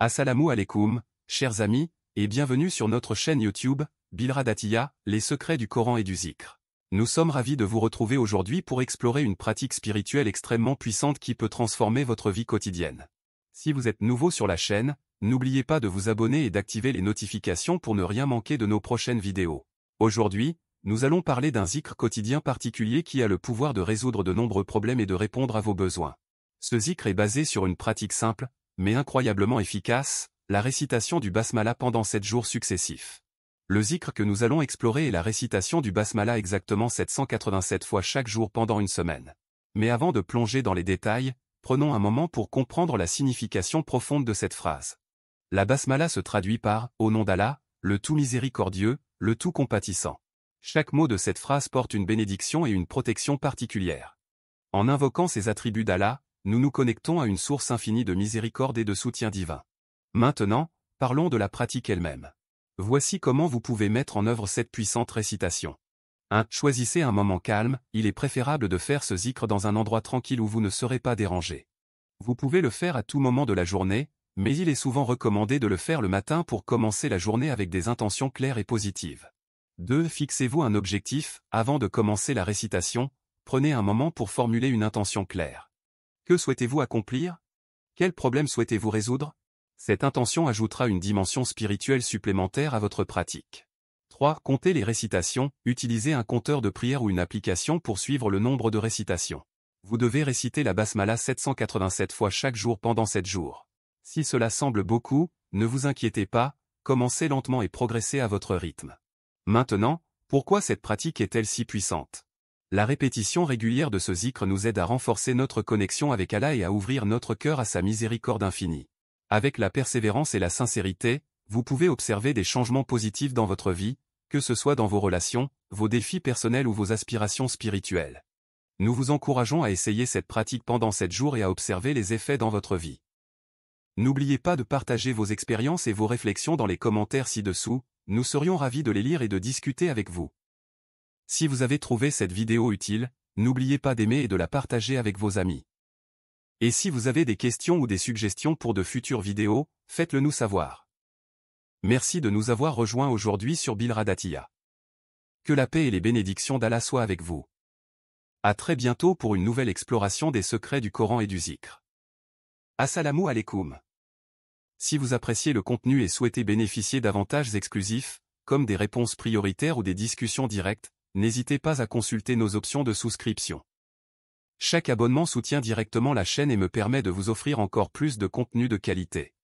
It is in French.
Assalamu alaikum, chers amis, et bienvenue sur notre chaîne YouTube, Bilradatiya, les secrets du Coran et du Zikr. Nous sommes ravis de vous retrouver aujourd'hui pour explorer une pratique spirituelle extrêmement puissante qui peut transformer votre vie quotidienne. Si vous êtes nouveau sur la chaîne, n'oubliez pas de vous abonner et d'activer les notifications pour ne rien manquer de nos prochaines vidéos. Aujourd'hui, nous allons parler d'un zikr quotidien particulier qui a le pouvoir de résoudre de nombreux problèmes et de répondre à vos besoins. Ce zikr est basé sur une pratique simple, mais incroyablement efficace, la récitation du basmala pendant sept jours successifs. Le zikr que nous allons explorer est la récitation du basmala exactement 787 fois chaque jour pendant une semaine. Mais avant de plonger dans les détails, prenons un moment pour comprendre la signification profonde de cette phrase. La basmala se traduit par « Au nom d'Allah, le tout miséricordieux, le tout compatissant ». Chaque mot de cette phrase porte une bénédiction et une protection particulière. En invoquant ces attributs d'Allah, nous nous connectons à une source infinie de miséricorde et de soutien divin. Maintenant, parlons de la pratique elle-même. Voici comment vous pouvez mettre en œuvre cette puissante récitation. 1. Choisissez un moment calme, il est préférable de faire ce zikr dans un endroit tranquille où vous ne serez pas dérangé. Vous pouvez le faire à tout moment de la journée, mais il est souvent recommandé de le faire le matin pour commencer la journée avec des intentions claires et positives. 2. Fixez-vous un objectif, avant de commencer la récitation, prenez un moment pour formuler une intention claire. Que souhaitez-vous accomplir Quel problème souhaitez-vous résoudre Cette intention ajoutera une dimension spirituelle supplémentaire à votre pratique. 3. Comptez les récitations. Utilisez un compteur de prière ou une application pour suivre le nombre de récitations. Vous devez réciter la basmala 787 fois chaque jour pendant 7 jours. Si cela semble beaucoup, ne vous inquiétez pas, commencez lentement et progressez à votre rythme. Maintenant, pourquoi cette pratique est-elle si puissante la répétition régulière de ce zikr nous aide à renforcer notre connexion avec Allah et à ouvrir notre cœur à sa miséricorde infinie. Avec la persévérance et la sincérité, vous pouvez observer des changements positifs dans votre vie, que ce soit dans vos relations, vos défis personnels ou vos aspirations spirituelles. Nous vous encourageons à essayer cette pratique pendant 7 jours et à observer les effets dans votre vie. N'oubliez pas de partager vos expériences et vos réflexions dans les commentaires ci-dessous, nous serions ravis de les lire et de discuter avec vous. Si vous avez trouvé cette vidéo utile, n'oubliez pas d'aimer et de la partager avec vos amis. Et si vous avez des questions ou des suggestions pour de futures vidéos, faites-le nous savoir. Merci de nous avoir rejoints aujourd'hui sur Bilradatia. Que la paix et les bénédictions d'Allah soient avec vous. À très bientôt pour une nouvelle exploration des secrets du Coran et du Zikr. Assalamu alaikum. Si vous appréciez le contenu et souhaitez bénéficier d'avantages exclusifs, comme des réponses prioritaires ou des discussions directes, n'hésitez pas à consulter nos options de souscription. Chaque abonnement soutient directement la chaîne et me permet de vous offrir encore plus de contenu de qualité.